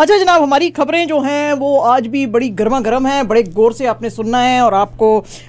अच्छा जनाब हमारी खबरें जो हैं वो आज भी बड़ी गर्मा गर्म हैं बड़े गौर से आपने सुनना है और आपको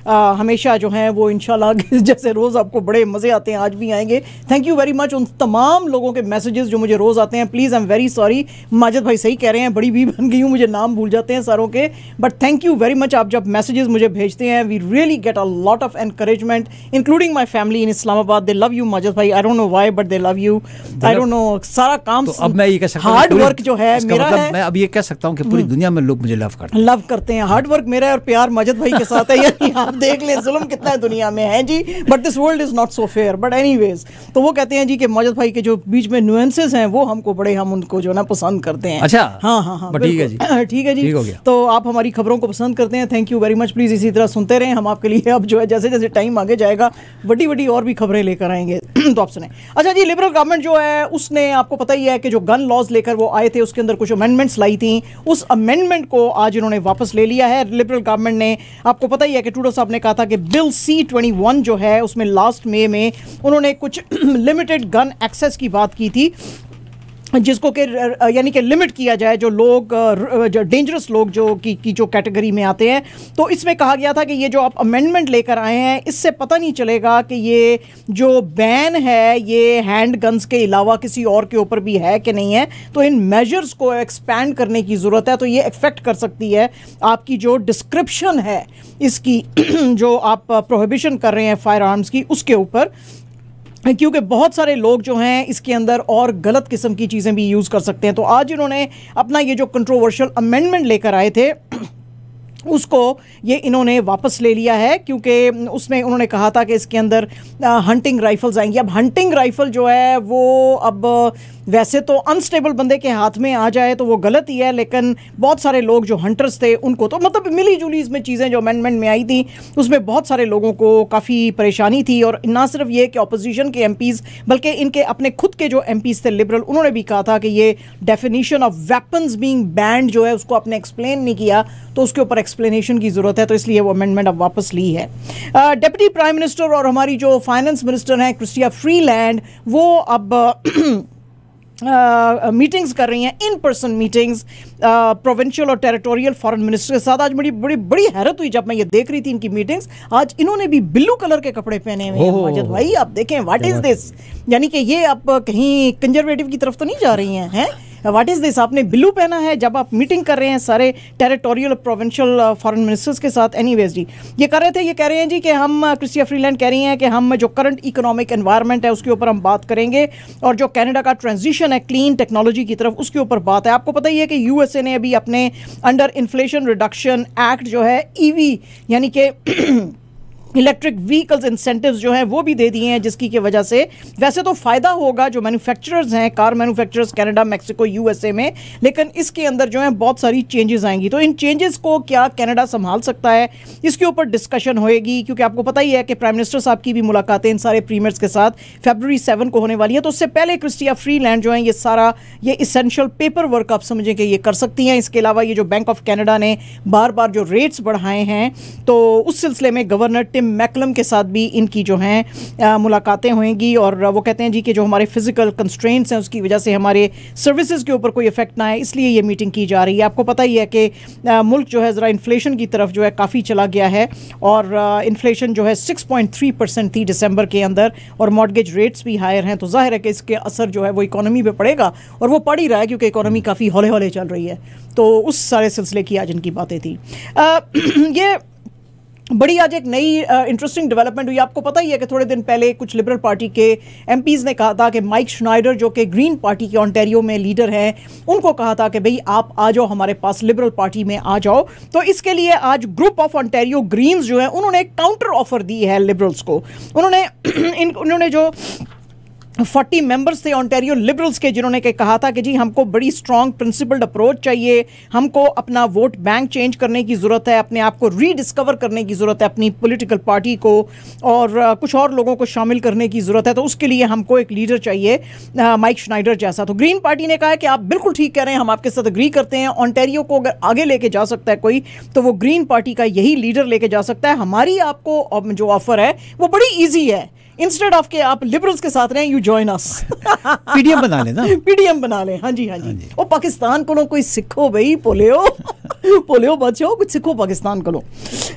आ, हमेशा जो है वो इनशाला जैसे रोज़ आपको बड़े मज़े आते हैं आज भी आएंगे थैंक यू वेरी मच उन तमाम लोगों के मैसेजेस जो मुझे रोज़ आते हैं please I am very sorry Majid भाई सही कह रहे हैं बड़ी भी बन गई हूँ मुझे नाम भूल जाते हैं सारों के but thank you very much आप जब मैसेजेस मुझे भेजते हैं we really get a lot of encouragement including my family in Islamabad they love you Majid भाई I don't know why but they love you I don't know सारा काम तो hard work जो है मेरा मतलब है मैं अब ये कह सकता हूँ कि पूरी हम्म। दुनिया में लोग मुझे लव करते हैं लव करते हैं हार्ड वर्क मेरा है और प्यार मजद भाई के साथ है यानी आप देख ले जुल्म कितना है दुनिया में है जी but this world is not so fair but any तो वो कहते हैं जी कि मजद भाई के जो बीच में नुएंसेज हैं वो हमको बड़े हम उनको जो ना पसंद करते हैं अच्छा हाँ हाँ हाँ ठीक है जी ठीक है जी तो आप हमारी खबरों को पसंद करते हैं thank you very much please इसी तरह सुनते रहे हम आपके लिए अब जो है जैसे जैसे टाइम आगे जाएगा बड़ी बड़ी और भी खबरें लेकर आएंगे तो आप सुने अच्छा जी लिबरल गवर्नमेंट जो है उसने आपको पता ही है कि जो गन लॉज लेकर वो आए थे उसके अंदर कुछ अमेंडमेंट्स लाई थी उस अमेंडमेंट को आज इन्होंने वापस ले लिया है लिबरल गवर्नमेंट ने आपको पता ही है कि टूडो साहब ने कहा था कि बिल सी ट्वेंटी वन जो है उसमें लास्ट मे में उन्होंने कुछ लिमिटेड गन एक्सेस की बात की थी जिसको के यानी कि लिमिट किया जाए जो लोग जो डेंजरस लोग जो की, की जो कैटेगरी में आते हैं तो इसमें कहा गया था कि ये जो आप अमेंडमेंट लेकर आए हैं इससे पता नहीं चलेगा कि ये जो बैन है ये हैंड गन्स के अलावा किसी और के ऊपर भी है कि नहीं है तो इन मेजर्स को एक्सपैंड करने की ज़रूरत है तो ये इफेक्ट कर सकती है आपकी जो डिस्क्रिप्शन है इसकी जो आप प्रोहिबिशन कर रहे हैं फायर आर्म्स की उसके ऊपर क्योंकि बहुत सारे लोग जो हैं इसके अंदर और गलत किस्म की चीज़ें भी यूज़ कर सकते हैं तो आज इन्होंने अपना ये जो कंट्रोवर्शियल अमेंडमेंट लेकर आए थे उसको ये इन्होंने वापस ले लिया है क्योंकि उसमें उन्होंने कहा था कि इसके अंदर आ, हंटिंग राइफल्स आएंगी अब हंटिंग राइफल जो है वो अब वैसे तो अनस्टेबल बंदे के हाथ में आ जाए तो वो गलत ही है लेकिन बहुत सारे लोग जो हंटर्स थे उनको तो मतलब मिली जुली इसमें चीज़ें जो अमेंडमेंट में आई थी उसमें बहुत सारे लोगों को काफ़ी परेशानी थी और ना सिर्फ ये कि अपोजिशन के एम बल्कि इनके अपने खुद के जो एम थे लिबरल उन्होंने भी कहा था कि ये definition of weapons being banned जो है उसको अपने एक्सप्लेन नहीं किया तो उसके ऊपर एक्सप्लेनेशन की ज़रूरत है तो इसलिए वो अमेंडमेंट अब वापस ली है डेप्टी प्राइम मिनिस्टर और हमारी जो फाइनेंस मिनिस्टर हैं क्रिस्टिया फ्रीलैंड वो अब मीटिंग्स uh, uh, कर रही हैं इन पर्सन मीटिंग्स प्रोविंशियल और टेरिटोरियल फॉरेन मिनिस्टर के साथ आज बड़ी बड़ी बड़ी हैरत हुई जब मैं ये देख रही थी इनकी मीटिंग्स आज इन्होंने भी ब्लू कलर के कपड़े पहने हुए हैं भाई आप देखें व्हाट इज दिस यानी कि ये आप कहीं कंजर्वेटिव की तरफ तो नहीं जा रही हैं हैं व्हाट इज़ दिस आपने ब्लू पहना है जब आप मीटिंग कर रहे हैं सारे टेरिटोरियल प्रोविंशियल फॉरेन मिनिस्टर्स के साथ एनी जी ये कर रहे थे ये कह रहे हैं जी कि हम क्रिस्टिया uh, फ्रीलैंड कह रही हैं कि हम जो करंट इकोनॉमिक एनवायरमेंट है उसके ऊपर हम बात करेंगे और जो कैनेडा का ट्रांजिशन है क्लीन टेक्नोलॉजी की तरफ उसके ऊपर बात है आपको पता ही है कि यूएसए ने अभी अपने अंडर इन्फ्लेशन रिडक्शन एक्ट जो है ईवी e यानी कि इलेक्ट्रिक व्हीकल्स इंसेंटिव जो हैं वो भी दे दिए हैं जिसकी की वजह से वैसे तो फ़ायदा होगा जो मैन्युफैक्चरर्स हैं car manufacturers Canada Mexico USA में लेकिन इसके अंदर जो है बहुत सारी चेंजेस आएंगी तो इन चेंजेस को क्या कनाडा संभाल सकता है इसके ऊपर डिस्कशन होएगी क्योंकि आपको पता ही है कि प्राइम मिनिस्टर साहब की भी मुलाकातें इन सारे प्रीमियर्स के साथ फेबररी सेवन को होने वाली है तो उससे पहले क्रिस्टिया फ्री लैंड जो है ये सारा ये इसेंशियल पेपर वर्क आप समझें कि ये कर सकती हैं इसके अलावा ये जो बैंक ऑफ कैनेडा ने बार बार जो रेट्स बढ़ाए हैं तो उस सिलसिले में गवर्नर टिम मैकलम के साथ भी इनकी जो हैं मुलाकातें होंगी और वो कहते हैं जी कि जो हमारे फिजिकल कंस्ट्रेंट्स हैं उसकी वजह से हमारे सर्विसेज के ऊपर कोई इफेक्ट ना है इसलिए ये मीटिंग की जा रही है आपको पता ही है कि मुल्क जो है ज़रा इन्फ्लेशन की तरफ जो है काफ़ी चला गया है और इन्फ्लेशन जो है सिक्स परसेंट थी दिसंबर के अंदर और मॉडगेज रेट्स भी हायर हैं तो जाहिर है कि इसके असर जो है वो इकोनॉमी पर पड़ेगा और वो पड़ ही रहा है क्योंकि इकोनॉमी काफ़ी हौले हौले चल रही है तो उस सारे सिलसिले की आज इनकी बातें थी आ, ये बड़ी आज एक नई इंटरेस्टिंग डेवलपमेंट हुई आपको पता ही है कि थोड़े दिन पहले कुछ लिबरल पार्टी के एम ने कहा था कि माइक श्नाइडर जो कि ग्रीन पार्टी के ऑन्टेरियो में लीडर हैं उनको कहा था कि भई आप आ जाओ हमारे पास लिबरल पार्टी में आ जाओ तो इसके लिए आज ग्रुप ऑफ ऑनटेरियो ग्रीन्स जो है उन्होंने काउंटर ऑफर दी है लिबरल्स को उन्होंने इन उन्होंने जो फोर्टी मेंबर्स थे ऑनटेरियो लिबरल्स के जिन्होंने के कहा था कि जी हमको बड़ी स्ट्रॉन्ग प्रिंसिपल्ड अप्रोच चाहिए हमको अपना वोट बैंक चेंज करने की ज़रूरत है अपने आप को रीडिस्कवर करने की ज़रूरत है अपनी पॉलिटिकल पार्टी को और कुछ और लोगों को शामिल करने की ज़रूरत है तो उसके लिए हमको एक लीडर चाहिए माइक श्नाइडर जैसा तो ग्रीन पार्टी ने कहा कि आप बिल्कुल ठीक कह रहे हैं हम आपके साथ अग्री करते हैं ऑनटेरियो को अगर आगे लेके जा सकता है कोई तो वो ग्रीन पार्टी का यही लीडर लेके जा सकता है हमारी आपको जो ऑफ़र है वो बड़ी ईजी है इंस्टेड ऑफ के आप लिबरल्स के साथ रहें यू ज्वाइन अस पीडीएम बना लें ना पीडीएम बना लें हाँ, हाँ जी हाँ जी ओ पाकिस्तान को कोई सिखो भाई पोलियो पोलियो बचो कुछ सिखो पाकिस्तान को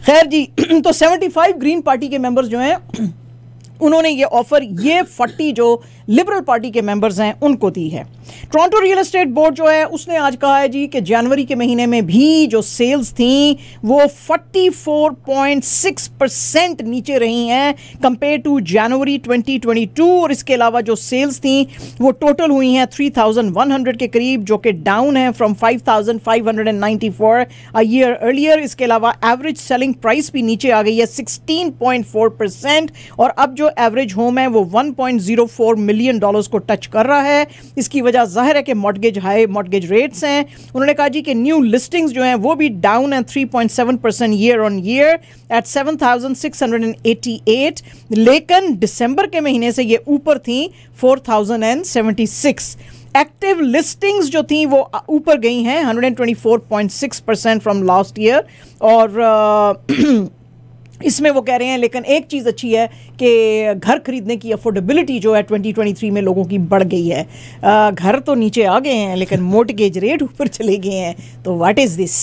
खैर जी तो सेवेंटी फाइव ग्रीन पार्टी के मेंबर्स जो हैं उन्होंने ये ऑफर ये फट्टी जो लिबरल पार्टी के मेंबर्स हैं उनको दी है टोरंटो रियल एस्टेट बोर्ड जो है उसने आज कहा है जी कि जनवरी के महीने में भी जो सेल्स थी वो 44.6 परसेंट नीचे रही हैं कंपेयर टू जनवरी 2022 और इसके अलावा जो सेल्स थी वो टोटल हुई हैं 3,100 के करीब जो कि डाउन है फ्रॉम 5,594 अ ईयर अर्लियर इसके अलावा एवरेज सेलिंग प्राइस भी नीचे आ गई है सिक्सटीन परसेंट और अब जो एवरेज होम है वो 1.04 मिलियन डॉलर्स को टच कर रहा है इसकी वजह जाहिर है कि मॉडगेज हाई मॉडगेज रेट्स हैं उन्होंने कहा जी कि न्यू लिस्टिंग्स जो हैं वो भी डाउन है 3.7 percent year on year at 7,688 लेकिन दिसंबर के महीने से ये ऊपर थी 4,076 एक्टिव लिस्टिंग्स जो थी वो ऊपर गई हैं 124.6 परसेंट फ्रॉम लास्ट ईयर और uh, इसमें वो कह रहे हैं लेकिन एक चीज़ अच्छी है कि घर खरीदने की अफोर्डेबिलिटी जो है 2023 में लोगों की बढ़ गई है घर तो नीचे आ गए हैं लेकिन मोटगेज रेट ऊपर चले गए हैं तो व्हाट इज़ दिस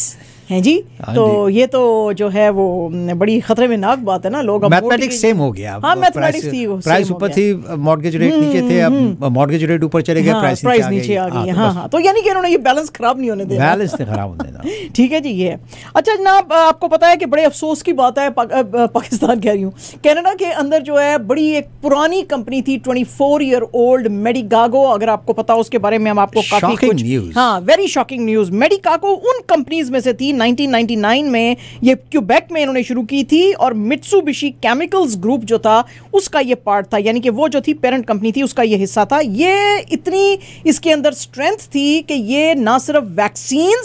हैं जी हाँ तो ये तो जो है वो हम्म, बड़ी खतरे में नाक बात है ना लोग मैथमेटिक्स सेम हो गया हाँ मैथमेटिक्स थी प्राइस ऊपर थी मॉर्गेज रेट नीचे थे अब मॉर्गेज हम्म। रेट ऊपर चले गए प्राइस हाँ, नीचे आ गई हाँ तो हाँ, हाँ तो यानी कि इन्होंने ये बैलेंस खराब नहीं होने देना बैलेंस नहीं खराब होने देना ठीक है जी ये अच्छा ना आपको पता है कि बड़े अफसोस की बात है पाकिस्तान कह रही हूँ कैनेडा के अंदर जो है बड़ी एक पुरानी कंपनी थी twenty four year old Medicago अगर आपको पता उसके बारे में हम आपको काफी कुछ हाँ वेरी शॉकिंग न्यूज मेडिकागो उन कंपनीज में से थी 1999 में ये क्यूबेक में इन्होंने शुरू की थी और मिट्सूबिशी केमिकल्स ग्रुप जो था उसका ये पार्ट था यानी कि वो जो थी पेरेंट कंपनी थी उसका ये हिस्सा था ये इतनी इसके अंदर स्ट्रेंथ थी कि ये ना सिर्फ वैक्सीन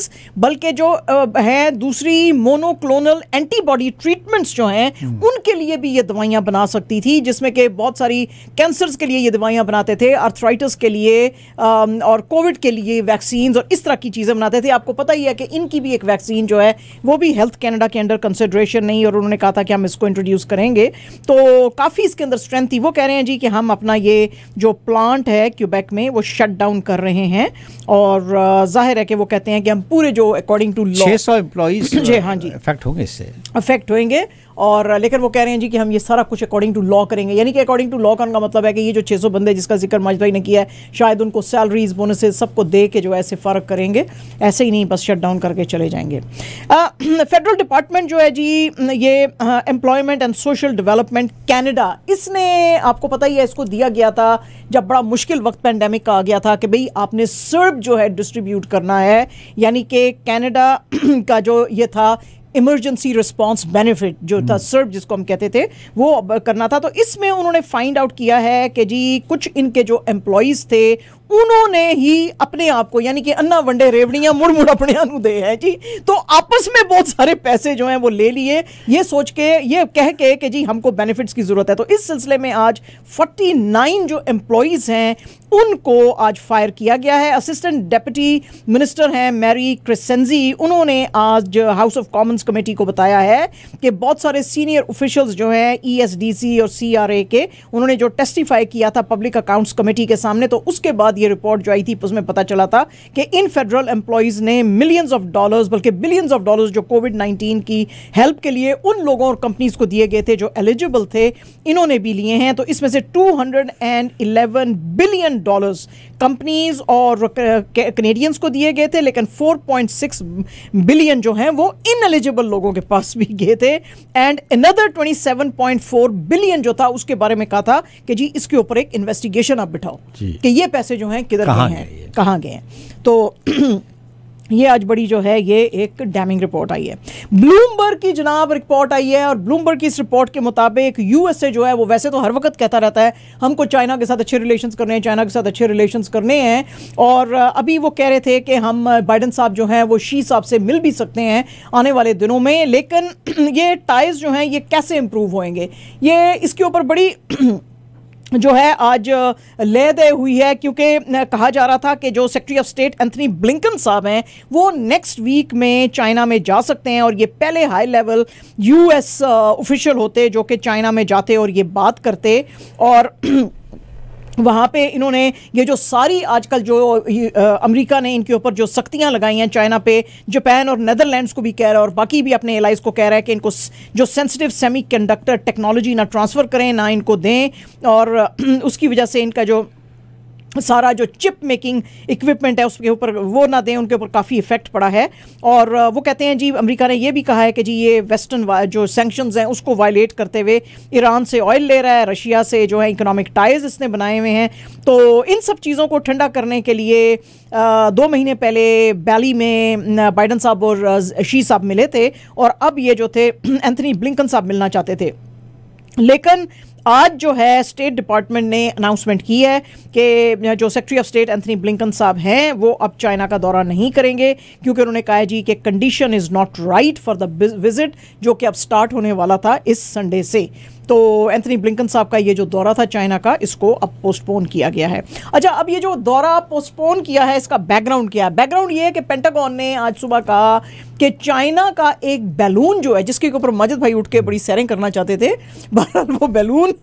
बल्कि जो है दूसरी मोनोक्लोनल एंटीबॉडी ट्रीटमेंट्स जो हैं हम्म। उनके लिए भी ये दवाइयाँ बना सकती थी जिसमें कि बहुत सारी कैंसर्स के लिए ये दवाइयाँ बनाते थे आर्थराइटिस के लिए और कोविड के लिए वैक्सीन और इस तरह की चीज़ें बनाते थे आपको पता ही है कि इनकी भी एक वैक्सीन स्कीम जो है वो भी हेल्थ कैनेडा के अंडर कंसिड्रेशन नहीं और उन्होंने कहा था कि हम इसको इंट्रोड्यूस करेंगे तो काफ़ी इसके अंदर स्ट्रेंथ थी वो कह रहे हैं जी कि हम अपना ये जो प्लांट है क्यूबैक में वो शट डाउन कर रहे हैं और जाहिर है कि वो कहते हैं कि हम पूरे जो अकॉर्डिंग टू लॉ छः सौ एम्प्लॉज जी हाँ जी अफेक्ट होंगे इससे अफेक्ट होंगे और लेकिन वो कह रहे हैं जी कि हम ये सारा कुछ अकॉर्डिंग टू लॉ करेंगे यानी कि अकॉर्डिंग टू लॉ का मतलब है कि ये जो 600 बंदे जिसका जिक्र माज भाई ने किया है शायद उनको सैलरीज बोनस सबको दे के जो ऐसे फ़र्क करेंगे ऐसे ही नहीं बस शट डाउन करके चले जाएंगे फेडरल डिपार्टमेंट जो है जी ये employment and social development Canada इसने आपको पता ही है इसको दिया गया था जब बड़ा मुश्किल वक्त पैंडेमिक का आ गया था कि भाई आपने सर्व जो है डिस्ट्रीब्यूट करना है यानी कि कैनेडा का जो ये था इमरजेंसी रिस्पांस बेनिफिट जो था सर्व hmm. जिसको हम कहते थे वो करना था तो इसमें उन्होंने फाइंड आउट किया है कि जी कुछ इनके जो एम्प्लॉयज़ थे उन्होंने ही अपने आप को यानी कि अन्ना वंडे रेवड़ियां मुड़ मुड़ अपने दे है जी तो आपस में बहुत सारे पैसे जो हैं वो ले लिए ये सोच के ये कह के कि जी हमको बेनिफिट्स की ज़रूरत है तो इस सिलसिले में आज 49 जो एम्प्लॉयज़ हैं उनको आज फायर किया गया है असिस्टेंट डेप्यूटी मिनिस्टर हैं मैरी क्रिसेंजी उन्होंने आज हाउस ऑफ कॉमन्स कमेटी को बताया है कि बहुत सारे सीनियर ऑफिशियल्स जो हैं ईएसडीसी e और सीआरए के उन्होंने जो टेस्टिफाई किया था पब्लिक अकाउंट्स कमेटी के सामने तो उसके बाद ये रिपोर्ट जो आई थी उसमें पता चला था कि इन फेडरल एम्प्लॉयज़ ने मिलियंस ऑफ डॉलर्स बल्कि बिलियंस ऑफ डॉलर्स जो कोविड नाइन्टीन की हेल्प के लिए उन लोगों और कंपनीज़ को दिए गए थे जो एलिजिबल थे इन्होंने भी लिए हैं तो इसमें से टू बिलियन डॉलर्स कंपनीज और कनेडियंस को दिए गए थे लेकिन 4.6 बिलियन जो हैं वो इन एलिजिबल लोगों के पास भी गए थे एंड अनदर 27.4 बिलियन जो था उसके बारे में कहा था कि जी इसके ऊपर एक इन्वेस्टिगेशन आप बिठाओ कि ये पैसे जो हैं किधर गए हैं कहाँ गए हैं तो ये आज बड़ी जो है ये एक डैमिंग रिपोर्ट आई है ब्लूमबर्ग की जनाब रिपोर्ट आई है और ब्लूमबर्ग की इस रिपोर्ट के मुताबिक यूएसए जो है वो वैसे तो हर वक्त कहता रहता है हमको चाइना के साथ अच्छे रिलेशंस करने हैं चाइना के साथ अच्छे रिलेशंस करने हैं और अभी वो कह रहे थे कि हम बाइडन साहब जो हैं वो शी साहब से मिल भी सकते हैं आने वाले दिनों में लेकिन ये टाइज जो हैं ये कैसे इम्प्रूव होंगे ये इसके ऊपर बड़ी जो है आज ले दे हुई है क्योंकि कहा जा रहा था कि जो secretary of state Antony Blinken साहब हैं वो नेक्स्ट वीक में चाइना में जा सकते हैं और ये पहले हाई लेवल यूएस ऑफिशियल होते जो कि चाइना में जाते और ये बात करते और वहाँ पे इन्होंने ये जो सारी आजकल जो अमेरिका ने इनके ऊपर जो सख्तियाँ लगाई हैं चाइना पे जापान और नदरलैंड्स को भी कह रहा है और बाकी भी अपने एलाइज को कह रहा है कि इनको जो सेंसिटिव सेमीकंडक्टर टेक्नोलॉजी ना ट्रांसफ़र करें ना इनको दें और उसकी वजह से इनका जो सारा जो चिप मेकिंग इक्विपमेंट है उसके ऊपर वो ना दें उनके ऊपर काफ़ी इफेक्ट पड़ा है और वो कहते हैं जी अमेरिका ने ये भी कहा है कि जी ये वेस्टर्न जो सेंक्शंस हैं उसको वायलेट करते हुए ईरान से ऑयल ले रहा है रशिया से जो है इकोनॉमिक टाइज इसने बनाए हुए हैं तो इन सब चीज़ों को ठंडा करने के लिए आ, दो महीने पहले बैली में बाइडन साहब और शी साहब मिले थे और अब ये जो थे एंथनी ब्लिंकन साहब मिलना चाहते थे लेकिन आज जो है स्टेट डिपार्टमेंट ने अनाउंसमेंट की है कि जो secretary of state Antony Blinken साहब हैं वो अब चाइना का दौरा नहीं करेंगे क्योंकि उन्होंने कहा जी कि condition is not right for the visit जो कि अब स्टार्ट होने वाला था इस संडे से तो एंथनी ब्लिंकन साहब का ये जो दौरा था चाइना का इसको अब पोस्टपोन किया गया है अच्छा अब ये जो दौरा पोस्टपोन किया है इसका बैकग्राउंड क्या है बैकग्राउंड ये है कि पेंटागॉन ने आज सुबह कहा कि चाइना का एक बैलून जो है जिसके ऊपर मजद भाई उठ के बड़ी सैरें करना चाहते थे बहरहाल वो बैलून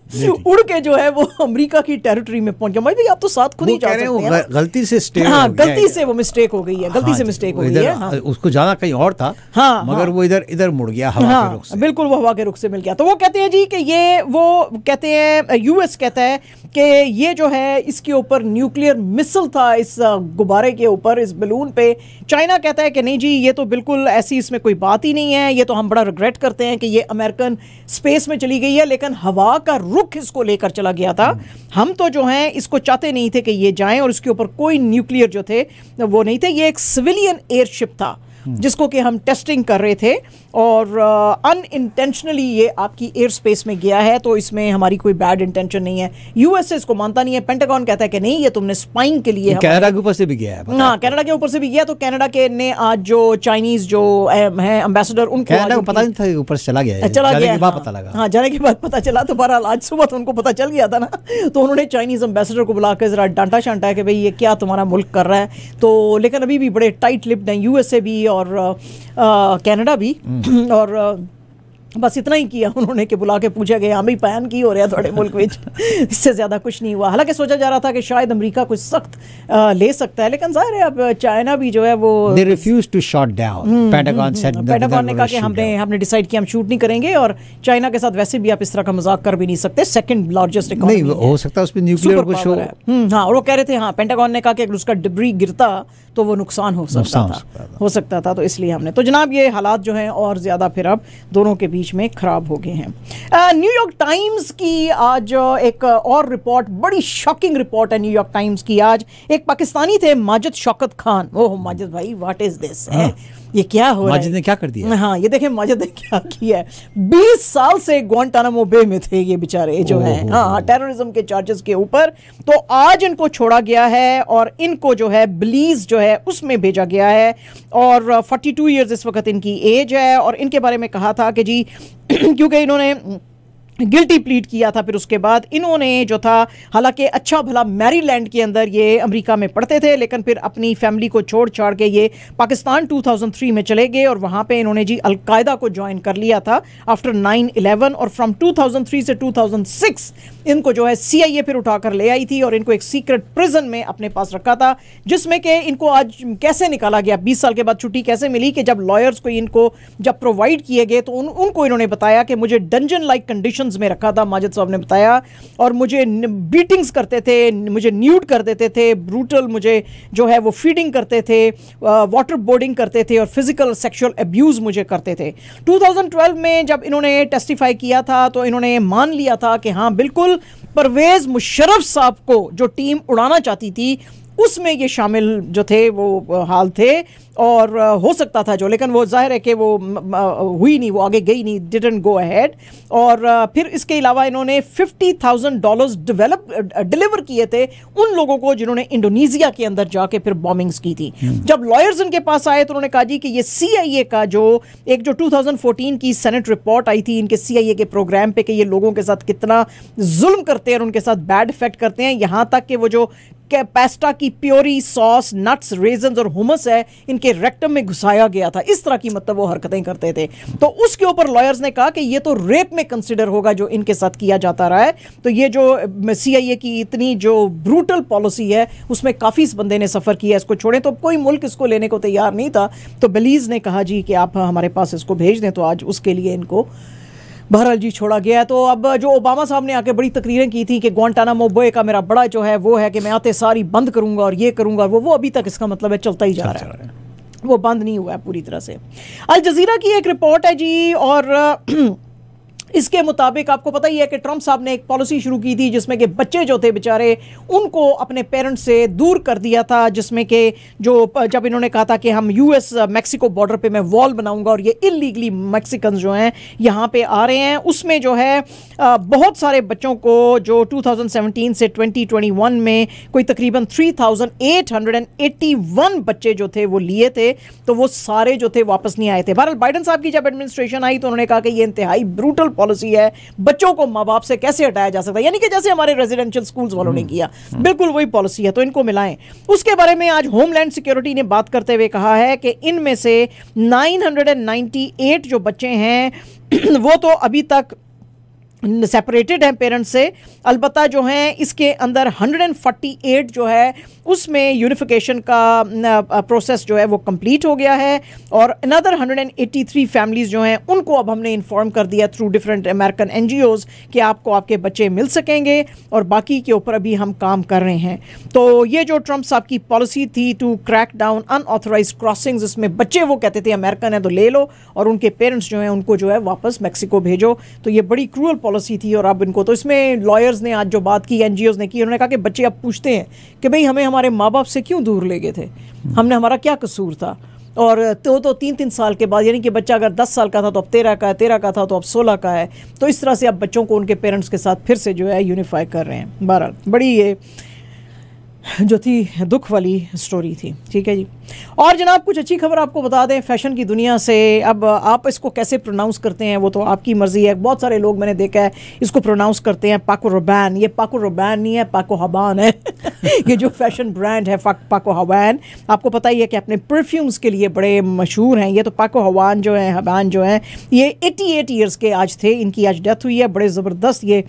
उड़ के जो है वो अमेरिका की टेरिटरी में पहुंच गया मजद भाई आप तो साथ खुद ही जा सकते हैं गलती से स्टेक हाँ गलती से वो मिस्टेक हो गई है गलती हाँ से मिस्टेक हो गई है हाँ। उसको जाना कहीं और था हाँ मगर हाँ। वो इधर इधर मुड़ गया हवा के रुख से बिल्कुल वो हवा के रुख से मिल गया तो वो कहते हैं जी कि ये वो कहते हैं यूएस कहता है कि ये जो है इसके ऊपर न्यूक्लियर मिसल था इस गुब्बारे के ऊपर इस बलून पे चाइना कहता है कि नहीं जी ये तो बिल्कुल ऐसी इसमें कोई बात ही नहीं है ये तो हम बड़ा रिग्रेट करते हैं कि ये अमेरिकन स्पेस में चली गई है लेकिन हवा का रुख इसको लेकर चला गया था हम तो जो हैं इसको चाहते नहीं थे कि ये जाएँ और इसके ऊपर कोई न्यूक्लियर जो थे वो नहीं थे ये एक सिविलियन एयरशिप था जिसको कि हम टेस्टिंग कर रहे थे और अन uh, ये आपकी एयर स्पेस में गया है तो इसमें हमारी कोई बैड इंटेंशन नहीं है यूएसए इसको मानता नहीं है पेंटागॉन कहता है कि नहीं ये तुमने स्पाइंग के लिए कैनेडा के ऊपर से भी गया है हाँ कैनेडा के ऊपर से भी गया तो कैनेडा के ने आज जो चाइनीज जो है अम्बेसडर उनके पता नहीं था ऊपर चला गया चला गया हाँ। पता लगा हाँ जाने के बाद पता चला तो बहरहाल आज सुबह तो उनको पता चल गया था ना तो उन्होंने चाइनीज अम्बेसडर को बुलाकर जरा डांटा शांटा है कि भाई ये क्या तुम्हारा मुल्क कर रहा है तो लेकिन अभी भी बड़े टाइट लिप्ड हैं यूएसए भी और कनाडा भी हम्म। और बस इतना ही किया उन्होंने कि बुला के पूछा गया हम ही पैन की हो रहा थोड़े मुल्क में इससे ज़्यादा कुछ नहीं हुआ हालांकि सोचा जा रहा था कि शायद अमेरिका कुछ सख्त ले सकता है लेकिन जाहिर है अब चाइना भी जो है वो they refuse to shot down Pentagon Pentagon ने कहा कि हमने हमने डिसाइड किया हम शूट नहीं करेंगे और चाइना के साथ वैसे भी आप इस तरह का मजाक कर भी नहीं सकते सेकंड लार्जेस्ट इकोनॉमी हो सकता उसमें न्यूक्लियर कुछ हो हम्म, हां और वो कह रहे थे हां पेंटागन ने कहा कि अगर उसका डिब्री गिरता तो वो नुकसान हो सकता था हो सकता था तो इसलिए हमने तो जनाब ये हालात जो हैं और ज्यादा फिर अब दोनों के बीच बीच में ख़राब हो गए हैं न्यूयॉर्क टाइम्स की आज एक और रिपोर्ट बड़ी शॉकिंग रिपोर्ट है न्यूयॉर्क टाइम्स की आज एक पाकिस्तानी थे माजिद शौकत खान ओह माजिद भाई व्हाट इज़ दिस ये क्या हो माजिद ने क्या कर दिया हाँ ये देखे माजिद ने क्या किया है बीस साल से ग्वांटानामो बे में थे ये बेचारे जो है हाँ टेररिज्म हाँ, के चार्जेस के ऊपर तो आज इनको छोड़ा गया है और इनको जो है बिलीज जो है उसमें भेजा गया है और फोर्टी टू ईयर्स इस वक्त इनकी एज है और इनके बारे में कहा था कि जी क्योंकि इन्होंने गिल्टी प्लीट किया था फिर उसके बाद इन्होंने जो था हालांकि अच्छा भला मैरीलैंड के अंदर ये अमेरिका में पढ़ते थे लेकिन फिर अपनी फैमिली को छोड़ छाड़ के ये पाकिस्तान 2003 में चले गए और वहाँ पे इन्होंने जी अलकायदा को ज्वाइन कर लिया था आफ्टर 9/11 और फ्रॉम 2003 से 2006 इनको जो है सीआईए फिर उठाकर ले आई थी और इनको एक सीक्रेट प्रिजन में अपने पास रखा था जिसमें कि इनको आज कैसे निकाला गया 20 साल के बाद छुट्टी कैसे मिली कि जब लॉयर्स को इनको जब प्रोवाइड किए गए तो उन, उनको इन्होंने बताया कि मुझे डंजन लाइक कंडीशन में रखा था माजिद साहब ने बताया और मुझे बीटिंग्स करते थे मुझे न्यूट कर देते थे ब्रूटल मुझे जो है वो फीडिंग करते थे वाटर बोर्डिंग करते थे और फिजिकल सेक्शुअल अब्यूज मुझे करते थे टू में जब इन्होंने टेस्टिफाई किया था तो इन्होंने मान लिया था कि हाँ बिल्कुल बिल्कुल परवेज मुशरफ साहब को जो टीम उड़ाना चाहती थी उसमें ये शामिल जो थे वो हाल थे और हो सकता था जो लेकिन वो जाहिर है कि वो हुई नहीं वो आगे गई नहीं डिडेंट गो अहेड और फिर इसके अलावा इन्होंने fifty thousand dollars develop deliver किए थे उन लोगों को जिन्होंने इंडोनेशिया के अंदर जाके फिर बॉम्बिंग्स की थी हम्म। जब लॉयर्स इनके पास आए तो उन्होंने कहा जी कि ये सी का जो एक जो टू की सेनेट रिपोर्ट आई थी इनके सी के प्रोग्राम पर कि ये लोगों के साथ कितना जुल्म करते हैं और उनके साथ बैड इफेक्ट करते हैं यहाँ तक कि वो जो पेस्टा की प्योरी सॉस नट्स रेजन और हुमस है इनके रेक्टम में घुसाया गया था इस तरह की मतलब वो हरकतें करते थे तो उसके ऊपर लॉयर्स ने कहा कि ये तो रेप में कंसिडर होगा जो इनके साथ किया जाता रहा है तो ये जो सी की इतनी जो ब्रूटल पॉलिसी है उसमें काफ़ी इस बंदे ने सफ़र किया इसको छोड़े तो कोई मुल्क इसको लेने को तैयार नहीं था तो बलीज़ ने कहा जी कि आप हमारे पास इसको भेज दें तो आज उसके लिए इनको बहरहाल जी छोड़ा गया तो अब जो ओबामा साहब ने आके बड़ी तकरीरें की थी कि गोंटाना मोबे का मेरा बड़ा जो है वो है कि मैं आते सारी बंद करूँगा और ये करूँगा वो वो अभी तक इसका मतलब है चलता ही जा रहा है वो बंद नहीं हुआ है पूरी तरह से अल जजीरा की एक रिपोर्ट है जी और इसके मुताबिक आपको पता ही है कि ट्रंप साहब ने एक पॉलिसी शुरू की थी जिसमें कि बच्चे जो थे बेचारे उनको अपने पेरेंट्स से दूर कर दिया था जिसमें कि जो जब इन्होंने कहा था कि हम यूएस मैक्सिको बॉर्डर पे मैं वॉल बनाऊंगा और ये इलीगली मैक्सिकन जो हैं यहाँ पे आ रहे हैं उसमें जो है बहुत सारे बच्चों को जो 2017 से वन में कोई तकरीबन वन बच्चे जो थे वो लिए थे तो वो सारे जो थे वापस नहीं आए थे बहरल बाइडन साहब की जब एडमिनिस्ट्रेशन आई तो उन्होंने कहा कि ये इंतहाई ब्रूटल पॉलिसी है बच्चों को माँ बाप से कैसे हटाया जा सकता है यानी कि जैसे हमारे रेजिडेंशियल स्कूल्स वालों ने हम्म। किया हम्म। बिल्कुल वही पॉलिसी है तो इनको मिलाएं उसके बारे में आज होमलैंड सिक्योरिटी ने बात करते हुए कहा है कि इनमें से नाइन जो बच्चे हैं वो तो अभी तक सेपरेटेड हैं पेरेंट्स से अलबत् जो हैं इसके अंदर 148 जो है उसमें यूनिफिकेशन का प्रोसेस जो है वो कंप्लीट हो गया है और अनदर 183 फैमिलीज़ जो हैं उनको अब हमने इन्फॉर्म कर दिया थ्रू डिफरेंट अमेरिकन एन कि आपको आपके बच्चे मिल सकेंगे और बाकी के ऊपर अभी हम काम कर रहे हैं तो ये जो ट्रंप साहब की पॉलिसी थी to crack down unauthorise crossing इसमें बच्चे वो कहते थे अमेरिकन है तो ले लो और उनके पेरेंट्स जो हैं उनको जो है वापस मैक्सिको भेजो तो ये बड़ी क्रूअल पॉलिसी थी और अब इनको तो इसमें लॉयर्स ने आज जो बात की एन ने की उन्होंने कहा कि बच्चे अब पूछते हैं कि भाई हमें हमारे माँ बाप से क्यों दूर ले गए थे हम्म। हमने हमारा क्या कसूर था और तो तो तीन तीन साल के बाद यानी कि बच्चा अगर दस साल का था तो अब तेरह का है तेरह का था तो अब सोलह का है तो इस तरह से अब बच्चों को उनके पेरेंट्स के साथ फिर से जो है यूनिफाई कर रहे हैं बहरहाल बड़ी ये जो थी दुख वाली स्टोरी थी ठीक है जी और जनाब कुछ अच्छी खबर आपको बता दें फैशन की दुनिया से अब आप इसको कैसे प्रोनाउंस करते हैं वो तो आपकी मर्ज़ी है बहुत सारे लोग मैंने देखा है इसको प्रोनाउंस करते हैं पाको रुबैन ये पाको रुबैन नहीं है पाको हबान है ये जो फैशन ब्रांड है पाको हवान आपको पता ही है कि अपने परफ्यूम्स के लिए बड़े मशहूर हैं ये तो पाको हवान जो हैं हबान जो हैं ये एटी एट ईयर्स के आज थे इनकी आज डेथ हुई है बड़े ज़बरदस्त ये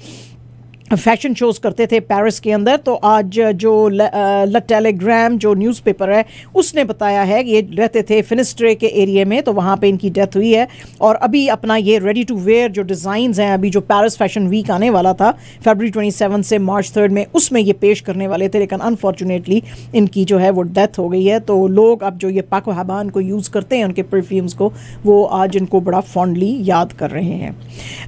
फैशन शोज़ करते थे पेरिस के अंदर तो आज जो ल टेलीग्राम जो न्यूज़पेपर है उसने बताया है ये रहते थे फिनिस्ट्रे के एरिए में तो वहाँ पे इनकी डेथ हुई है और अभी अपना ये रेडी टू वेयर जो डिज़ाइंस हैं अभी जो पेरिस फैशन वीक आने वाला था फेबरी ट्वेंटी से मार्च थर्ड में उसमें ये पेश करने वाले थे लेकिन अनफॉर्चुनेटली इनकी जो है वो डेथ हो गई है तो लोग अब जो ये पाको हबान को यूज़ करते हैं उनके परफ्यूम्स को वो आज इनको बड़ा फॉन्डली याद कर रहे हैं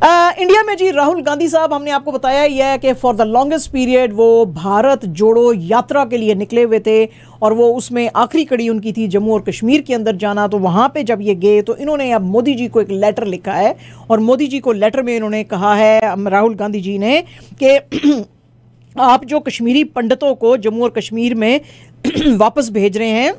आ, इंडिया में जी राहुल गांधी साहब हमने आपको बताया यह है कि फॉर द लॉन्गेस्ट पीरियड वो भारत जोड़ो यात्रा के लिए निकले हुए थे और वो उसमें आखिरी कड़ी उनकी थी जम्मू और कश्मीर के अंदर जाना तो वहाँ पे जब ये गए तो इन्होंने अब मोदी जी को एक लेटर लिखा है और मोदी जी को लेटर में इन्होंने कहा है राहुल गांधी जी ने कि आप जो कश्मीरी पंडितों को जम्मू और कश्मीर में वापस भेज रहे हैं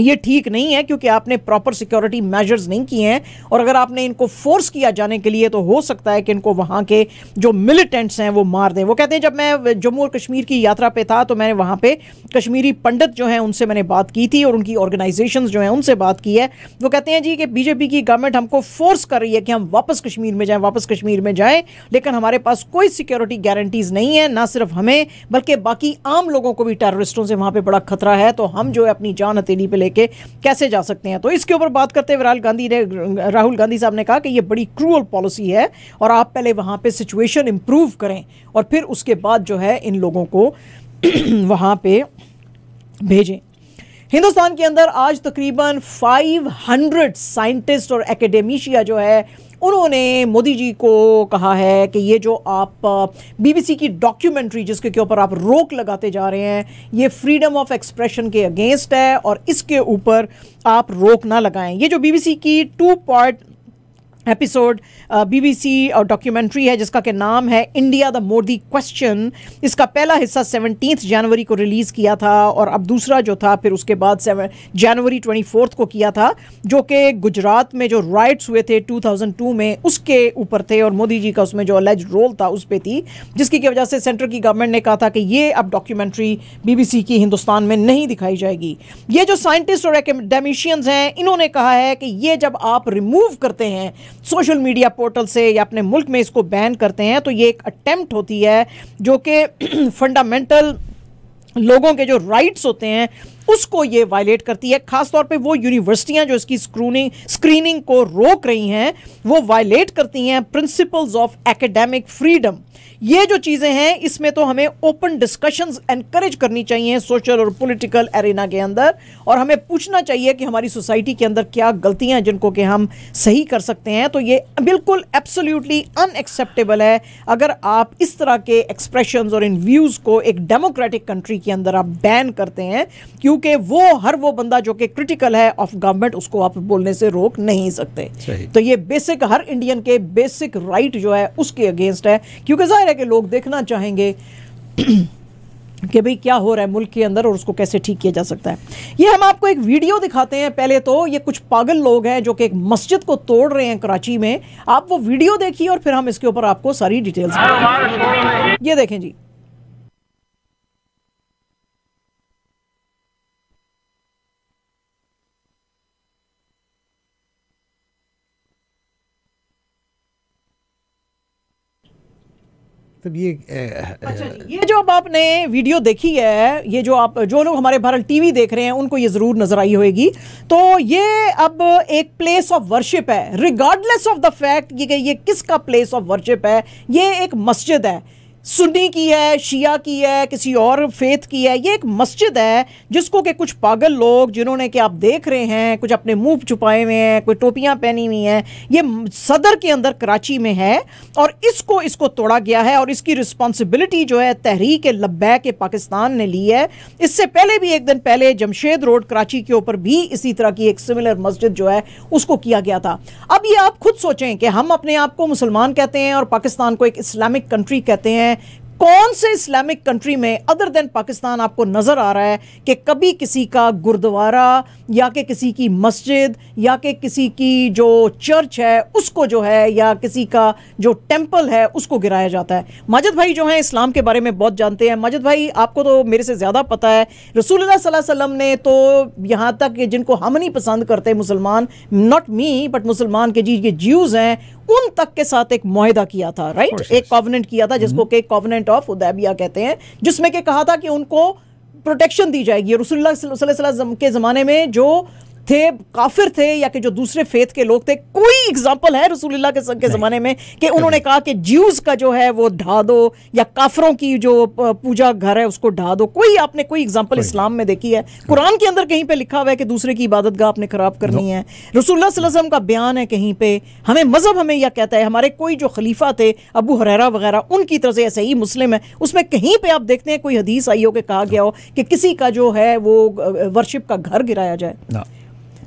ये ठीक नहीं है क्योंकि आपने प्रॉपर सिक्योरिटी मेजर्स नहीं किए हैं और अगर आपने इनको फोर्स किया जाने के लिए तो हो सकता है कि इनको वहाँ के जो मिलिटेंट्स हैं वो मार दें वो कहते हैं जब मैं जम्मू और कश्मीर की यात्रा पे था तो मैंने वहाँ पे कश्मीरी पंडित जो हैं उनसे मैंने बात की थी और उनकी ऑर्गेनाइजेशन जो हैं उनसे बात की है वो कहते हैं जी कि बीजेपी की गवर्नमेंट हमको फोर्स कर रही है कि हम वापस कश्मीर में जाएँ वापस कश्मीर में जाएँ लेकिन हमारे पास कोई सिक्योरिटी गारंटीज़ नहीं है ना सिर्फ हमें बल्कि बाकी आम लोगों को भी टेररिस्टों से वहाँ पर बड़ा खतरा है तो हम जो है अपनी जान हथेली पर लेके कैसे जा सकते हैं तो इसके ऊपर बात करते हैं राहुल गांधी ने राहुल गांधी साहब ने कहा कि ये बड़ी क्रूअल पॉलिसी है और आप पहले वहाँ पर सिचुएशन इम्प्रूव करें और फिर उसके बाद जो है इन लोगों को वहाँ पर भेजें हिंदुस्तान के अंदर आज तकरीबन 500 साइंटिस्ट और एकेडेमिशिया जो है उन्होंने मोदी जी को कहा है कि ये जो आप बीबीसी की डॉक्यूमेंट्री जिसके के ऊपर आप रोक लगाते जा रहे हैं ये फ्रीडम ऑफ एक्सप्रेशन के अगेंस्ट है और इसके ऊपर आप रोक ना लगाएं ये जो बीबीसी की टू पार्ट एपिसोड बीबीसी और डॉक्यूमेंट्री है जिसका के नाम है इंडिया द मोदी क्वेश्चन इसका पहला हिस्सा सेवनटीन जनवरी को रिलीज़ किया था और अब दूसरा जो था फिर उसके बाद जनवरी ट्वेंटी फोर्थ को किया था जो कि गुजरात में जो राइट्स हुए थे 2002 में उसके ऊपर थे और मोदी जी का उसमें जो अलेज रोल था उस पर थी जिसकी वजह से सेंटर की गवर्नमेंट ने कहा था कि ये अब डॉक्यूमेंट्री बीबीसी की हिंदुस्तान में नहीं दिखाई जाएगी ये जो साइंटिस्ट और एकेडमिशियंस हैं इन्होंने कहा है कि ये जब आप रिमूव करते हैं सोशल मीडिया पोर्टल से या अपने मुल्क में इसको बैन करते हैं तो ये एक अटेम्प्ट होती है जो कि फंडामेंटल लोगों के जो राइट्स होते हैं उसको ये वायलेट करती है खासतौर पे वो यूनिवर्सिटियां जो इसकी स्क्रूनिंग स्क्रीनिंग को रोक रही हैं वो वायलेट करती हैं प्रिंसिपल्स ऑफ एकेडमिक फ्रीडम ये जो चीज़ें हैं इसमें तो हमें ओपन डिस्कशंस एनकरेज करनी चाहिए सोशल और पॉलिटिकल एरिना के अंदर और हमें पूछना चाहिए कि हमारी सोसाइटी के अंदर क्या गलतियां हैं जिनको कि हम सही कर सकते हैं तो ये बिल्कुल एब्सोल्युटली अनएक्सेप्टेबल है अगर आप इस तरह के एक्सप्रेशंस और इन व्यूज़ को एक डेमोक्रेटिक कंट्री के अंदर आप बैन करते हैं क्योंकि क्योंकि वो हर वो बंदा जो कि क्रिटिकल है ऑफ गवर्नमेंट उसको आप बोलने से रोक नहीं सकते तो ये बेसिक हर इंडियन के बेसिक राइट जो है उसके अगेंस्ट है क्योंकि जाहिर है कि लोग देखना चाहेंगे कि भाई क्या हो रहा है मुल्क के अंदर और उसको कैसे ठीक किया जा सकता है ये हम आपको एक वीडियो दिखाते हैं पहले तो ये कुछ पागल लोग हैं जो कि एक मस्जिद को तोड़ रहे हैं कराची में आप वो वीडियो देखिए और फिर हम इसके ऊपर आपको सारी डिटेल्स ये देखें जी तब मतलब ये अच्छा ये जो अब आपने वीडियो देखी है ये जो आप जो लोग हमारे भारत टीवी देख रहे हैं उनको ये ज़रूर नज़र आई होगी तो ये अब एक प्लेस ऑफ वर्शिप है रिगार्डलेस ऑफ द फैक्ट ये किसका प्लेस ऑफ वर्शिप है ये एक मस्जिद है सुन्नी की है शिया की है किसी और फेथ की है ये एक मस्जिद है जिसको कि कुछ पागल लोग जिन्होंने कि आप देख रहे हैं कुछ अपने मुंह छुपाए हुए हैं कोई टोपियां पहनी हुई हैं ये सदर के अंदर कराची में है और इसको इसको तोड़ा गया है और इसकी रिस्पॉन्सिबिलिटी जो है तहरीक लब्बै के पाकिस्तान ने ली है इससे पहले भी एक दिन पहले जमशेद रोड कराची के ऊपर भी इसी तरह की एक सिमिलर मस्जिद जो है उसको किया गया था अब ये आप खुद सोचें कि हम अपने आप को मुसलमान कहते हैं और पाकिस्तान को एक इस्लामिक कंट्री कहते हैं हैं कौन से इस्लामिक कंट्री में अदर देन पाकिस्तान आपको नज़र आ रहा है कि कभी किसी का गुरुद्वारा या कि किसी की मस्जिद या कि किसी की जो चर्च है उसको जो है या किसी का जो टेंपल है उसको गिराया जाता है माजद भाई जो है इस्लाम के बारे में बहुत जानते हैं माजद भाई आपको तो मेरे से ज़्यादा पता है रसूल वसम ने तो यहाँ तक जिनको हम नहीं पसंद करते मुसलमान नॉट मी बट मुसलमान के जी ये ज्यूज़ हैं उन तक के साथ एक मुहिदा किया था राइट right? एक कॉवनेंट किया था जिसको के कॉवनेंट ऑफ उदैबिया कहते हैं जिसमें के कहा था कि उनको प्रोटेक्शन दी जाएगी रसुल्ला के ज़माने में जो थे काफिर थे या कि जो दूसरे फेथ के लोग थे कोई एग्जाम्पल है रसूलुल्लाह के के ज़माने में कि उन्होंने कहा कि ज्यूज का जो है वो ढा दो या काफरों की जो पूजा घर है उसको ढा दो कोई आपने कोई एग्जाम्पल इस्लाम में देखी है कुरान के अंदर कहीं पर लिखा हुआ है कि दूसरे की इबादत गाह आपने ख़राब करनी है रसुल्लाम का बयान है कहीं पर हमें मज़हब हमें यह कहता है हमारे कोई जो खलीफा थे अबू हरेरा वगैरह उनकी तरह से ऐसे ही मुस्लिम है उसमें कहीं पर आप देखते हैं कोई हदीस आई हो कि कहा गया हो कि किसी का जो है वो वर्शिप का घर गिराया जाए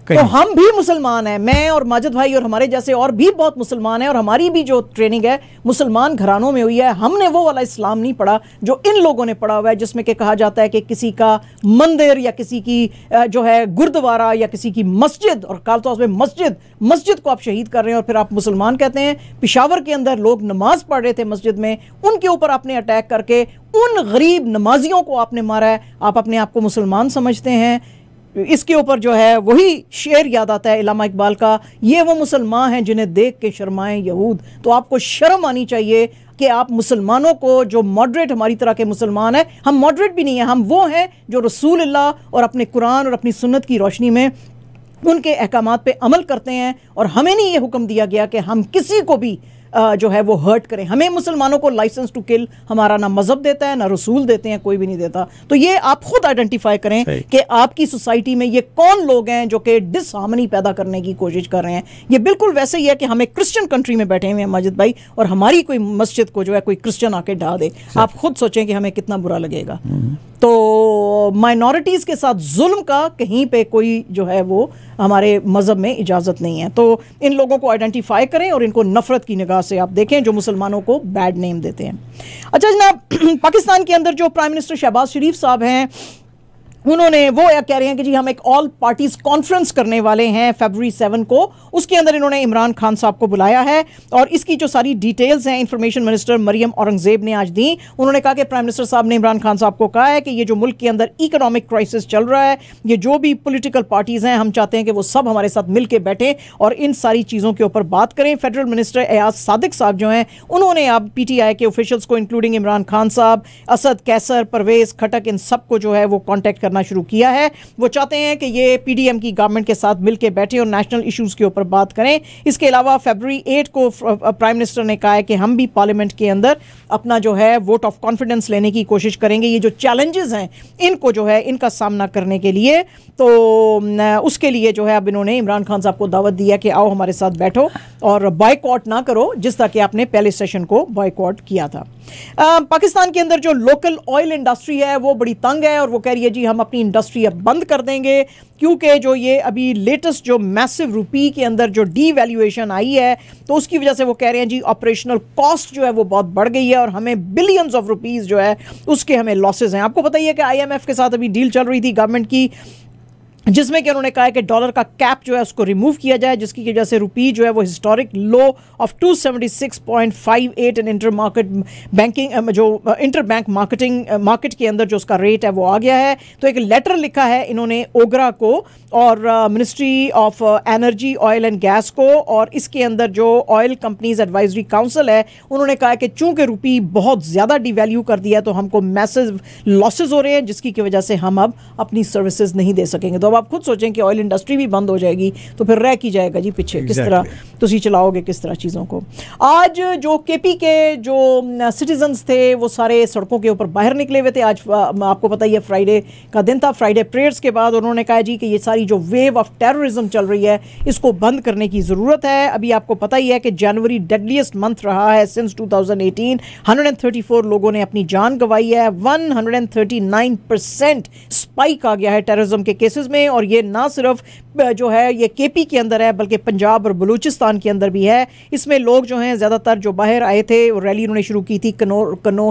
तो हम भी मुसलमान हैं मैं और माजद भाई और हमारे जैसे और भी बहुत मुसलमान हैं और हमारी भी जो ट्रेनिंग है मुसलमान घरानों में हुई है हमने वो वाला इस्लाम नहीं पढ़ा जो इन लोगों ने पढ़ा हुआ है जिसमें कि कहा जाता है कि किसी का मंदिर या किसी की जो है गुरुद्वारा या किसी की मस्जिद और कालतौस में मस्जिद मस्जिद को आप शहीद कर रहे हैं और फिर आप मुसलमान कहते हैं पिशावर के अंदर लोग नमाज पढ़ रहे थे मस्जिद में उनके ऊपर आपने अटैक करके उन गरीब नमाजियों को आपने मारा है आप अपने आप को मुसलमान समझते हैं इसके ऊपर जो है वही शेर याद आता है इलामा इकबाल का ये वो मुसलमान हैं जिन्हें देख के शर्माएं यहूद तो आपको शर्म आनी चाहिए कि आप मुसलमानों को जो मॉडरेट हमारी तरह के मुसलमान हैं हम मॉडरेट भी नहीं हैं हम वो हैं जो रसूल अल्लाह और अपने कुरान और अपनी सुन्नत की रोशनी में उनके अहकाम पे अमल करते हैं और हमें नहीं ये हुक्म दिया गया कि हम किसी को भी जो है वो हर्ट करें हमें मुसलमानों को लाइसेंस टू किल हमारा ना मजहब देता है ना रसूल देते हैं कोई भी नहीं देता तो ये आप खुद आइडेंटिफाई करें कि आपकी सोसाइटी में ये कौन लोग हैं जो कि डिसहार्मनी पैदा करने की कोशिश कर रहे हैं ये बिल्कुल वैसे ही है कि हमें क्रिश्चियन कंट्री में बैठे हुए हैं मस्जिद भाई और हमारी कोई मस्जिद को जो है कोई क्रिश्चियन आके ढा दे आप खुद सोचें कि हमें कितना बुरा लगेगा हम्म। तो माइनॉरिटीज़ के साथ जुल्म का कहीं पे कोई जो है वो हमारे मज़हब में इजाज़त नहीं है तो इन लोगों को आइडेंटिफाई करें और इनको नफरत की निगाह से आप देखें जो मुसलमानों को बैड नेम देते हैं अच्छा जनाब पाकिस्तान के अंदर जो प्राइम मिनिस्टर शहबाज शरीफ साहब हैं उन्होंने वो या कह रहे हैं कि जी हम एक ऑल पार्टीज कॉन्फ्रेंस करने वाले हैं फेबररी सेवन को उसके अंदर इन्होंने इमरान खान साहब को बुलाया है और इसकी जो सारी डिटेल्स हैं इन्फॉर्मेशन मिनिस्टर मरियम औरंगजेब ने आज दी उन्होंने कहा कि प्राइम मिनिस्टर साहब ने इमरान खान साहब को कहा है कि ये जो मुल्क के अंदर इकोनॉमिक क्राइसिस चल रहा है ये जो भी पोलिटिकल पार्टीज़ हैं हम चाहते हैं कि वो सब हमारे साथ मिल बैठे बैठें और इन सारी चीज़ों के ऊपर बात करें फेडरल मिनिस्टर एयाज सादिक साहब जो हैं उन्होंने अब पी टी आई के ऑफिशल्स को इंक्लूडिंग इमरान खान साहब असद कैसर परवेज़ खटक इन सबको जो है वो कॉन्टैक्ट करना शुरू किया है वो चाहते हैं कि ये पीडीएम की गवर्नमेंट के साथ मिलकर बैठे और नेशनल इशूज़ के ऊपर बात करें इसके अलावा फेबररी एट को प्राइम uh, मिनिस्टर uh, ने कहा है कि हम भी पार्लियामेंट के अंदर अपना जो है वोट ऑफ कॉन्फिडेंस लेने की कोशिश करेंगे ये जो चैलेंजेस हैं इनको जो है इनका सामना करने के लिए तो um, उसके लिए जो है अब इन्होंने इमरान खान साहब को दावत दिया कि आओ हमारे साथ बैठो और बॉयकॉट ना करो जिस तरह कि आपने पहले सेशन को बॉयकॉट किया था पाकिस्तान के अंदर जो लोकल ऑयल इंडस्ट्री है वो बड़ी तंग है और वो कह रही है जी हम अपनी इंडस्ट्री अब बंद कर देंगे क्योंकि जो ये अभी लेटेस्ट जो मैसिव रुपी के अंदर जो डी आई है तो उसकी वजह से वो कह रहे हैं जी ऑपरेशनल कॉस्ट जो है वो बहुत बढ़ गई है और हमें बिलियंस ऑफ रुपीज़ जो है उसके हमें लॉसेज हैं आपको बताइए कि आईएमएफ के साथ अभी डील चल रही थी गवर्नमेंट की जिसमें कि उन्होंने कहा है कि डॉलर का कैप जो है उसको रिमूव किया जाए जिसकी वजह से रुपी जो है वो historic low of 276.58 and inter market banking जो इंटर बैंक मार्केटिंग मार्केट के अंदर जो उसका रेट है वो आ गया है तो एक लेटर लिखा है इन्होंने ओगरा को और ministry of energy oil and gas को और इसके अंदर जो ऑयल कंपनीज एडवाइजरी काउंसिल है उन्होंने कहा कि चूंकि रुपी बहुत ज़्यादा डिवैल्यू कर दिया तो हमको मैसेज लॉसेज हो रहे हैं जिसकी वजह से हम अब अपनी सर्विसेज नहीं दे सकेंगे तो आप खुद सोचें कि ऑयल इंडस्ट्री भी बंद हो जाएगी तो फिर रह की जाएगा जी पीछे exactly. किस तरह तुम चलाओगे किस तरह चीज़ों को आज जो के पी के जो सिटीजन्स थे वो सारे सड़कों के ऊपर बाहर निकले हुए थे आज आपको पता ही है फ्राइडे का दिन था फ्राइडे प्रेयर्स के बाद उन्होंने कहा जी कि ये सारी जो वेव ऑफ टेररिज्म चल रही है इसको बंद करने की ज़रूरत है अभी आपको पता ही है कि जनवरी डेडलीस्ट मंथ रहा है सिंस 2018 134 लोगों ने अपनी जान गंवाई है 139 परसेंट स्पाइक आ गया है टेररिज्म के केसेस में में और ये ना सिर्फ जो है ये केपी के अंदर है बल्कि पंजाब और बलूचिस्तान के अंदर भी है इसमें लोग जो हैं ज़्यादातर जो बाहर आए थे रैली उन्होंने शुरू की थी कनो कनो